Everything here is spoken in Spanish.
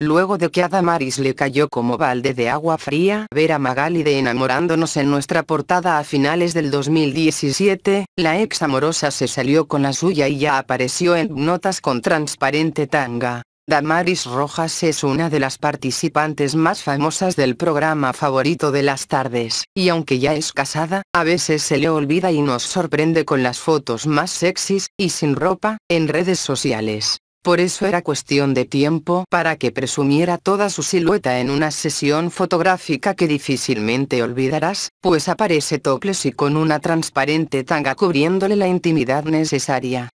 Luego de que a Damaris le cayó como balde de agua fría ver a Magali de Enamorándonos en nuestra portada a finales del 2017, la ex amorosa se salió con la suya y ya apareció en Notas con transparente tanga. Damaris Rojas es una de las participantes más famosas del programa favorito de las tardes, y aunque ya es casada, a veces se le olvida y nos sorprende con las fotos más sexys, y sin ropa, en redes sociales por eso era cuestión de tiempo para que presumiera toda su silueta en una sesión fotográfica que difícilmente olvidarás, pues aparece topless y con una transparente tanga cubriéndole la intimidad necesaria.